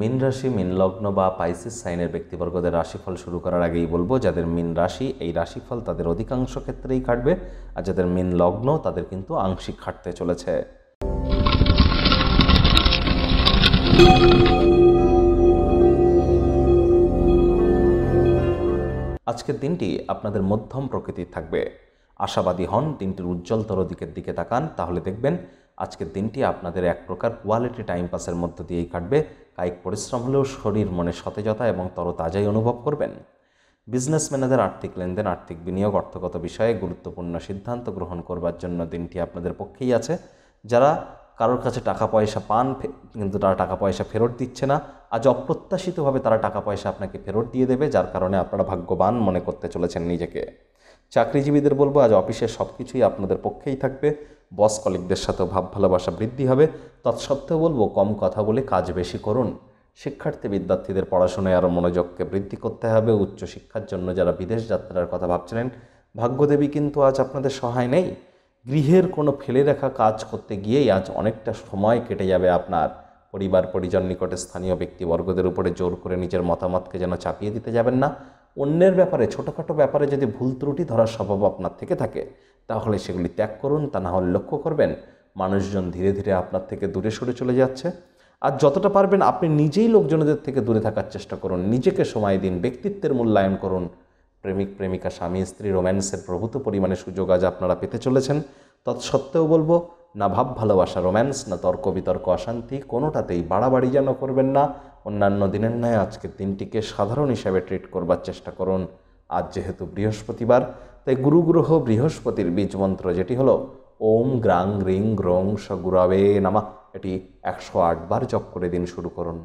মিন রাশি মিন লগ্ন বা পাইসিস সাইনের ব্যক্তিবর্গদের রাশিফল শুরু করার আগেই বলবো যাদের মিন রাশি এই রাশিফল তাদের অধিকাংশ ক্ষেত্রেই কাটবে আর যাদের মিন লগ্ন তাদের কিন্তু আংশিক খাটতে চলেছে আজকের দিনটি আপনাদের মধ্যম প্রকৃতির থাকবে আশাবাদী হন দিনটির উজ্জ্বলতর দিকের দিকে তাকান তাহলে দেখবেন আজকের দিনটি আপনাদের এক প্রকার কোয়ালিটি টাইম পাসের মধ্য দিয়েই কাটবে কায়িক পরিশ্রম হলেও শরীর মনে সতেজতা এবং তরতাজাই অনুভব করবেন বিজনেসম্যানেদের আর্থিক লেনদেন আর্থিক বিনিয়োগ অর্থগত বিষয়ে গুরুত্বপূর্ণ সিদ্ধান্ত গ্রহণ করবার জন্য দিনটি আপনাদের পক্ষেই আছে যারা কারোর কাছে টাকা পয়সা পান কিন্তু তারা টাকা পয়সা ফেরত দিচ্ছে না আজ অপ্রত্যাশিতভাবে তারা টাকা পয়সা আপনাকে ফেরত দিয়ে দেবে যার কারণে আপনারা ভাগ্যবান মনে করতে চলেছেন নিজেকে চাকরিজীবীদের বলবো আজ অফিসের সব কিছুই আপনাদের পক্ষেই থাকবে বস কলিকদের সাথেও ভাব ভালোবাসা বৃদ্ধি হবে তৎসত্ত্বেও বলবো কম কথা বলে কাজ বেশি করুন শিক্ষার্থী বিদ্যার্থীদের পড়াশোনায় আরও মনোযোগকে বৃদ্ধি করতে হবে উচ্চশিক্ষার জন্য যারা বিদেশ যাত্রার কথা ভাবছিলেন ভাগ্যদেবী কিন্তু আজ আপনাদের সহায় নেই গৃহের কোনো ফেলে রাখা কাজ করতে গিয়েই আজ অনেকটা সময় কেটে যাবে আপনার পরিবার পরিজন নিকটে স্থানীয় ব্যক্তিবর্গদের উপরে জোর করে নিজের মতামতকে যেন চাপিয়ে দিতে যাবেন না অন্যের ব্যাপারে ছোটোখাটো ব্যাপারে যদি ভুল ত্রুটি ধরার স্বভাব আপনার থেকে থাকে তাহলে সেগুলি ত্যাগ করুন তা না হলে লক্ষ্য করবেন মানুষজন ধীরে ধীরে আপনার থেকে দূরে সরে চলে যাচ্ছে আর যতটা পারবেন আপনি নিজেই লোকজনদের থেকে দূরে থাকার চেষ্টা করুন নিজেকে সময় দিন ব্যক্তিত্বের মূল্যায়ন করুন প্রেমিক প্রেমিকা স্বামী স্ত্রী রোম্যান্সের প্রভূত পরিমাণে সুযোগ আজ আপনারা পেতে চলেছেন তৎসত্ত্বেও বলবো না ভাব ভালোবাসা রোম্যান্স না তর্ক বিতর্ক অশান্তি কোনোটাতেই বাড়াবাড়ি যেন করবেন না অন্যান্য দিনের ন্যায় আজকের দিনটিকে সাধারণ হিসাবে ট্রিট করবার চেষ্টা করুন আজ যেহেতু বৃহস্পতিবার তাই গুরুগ্রহ বৃহস্পতির বীজ মন্ত্র যেটি হলো ওম গ্রাং রিং গ্রং সগুরাবে নামা এটি একশো আটবার জপ করে দিন শুরু করুন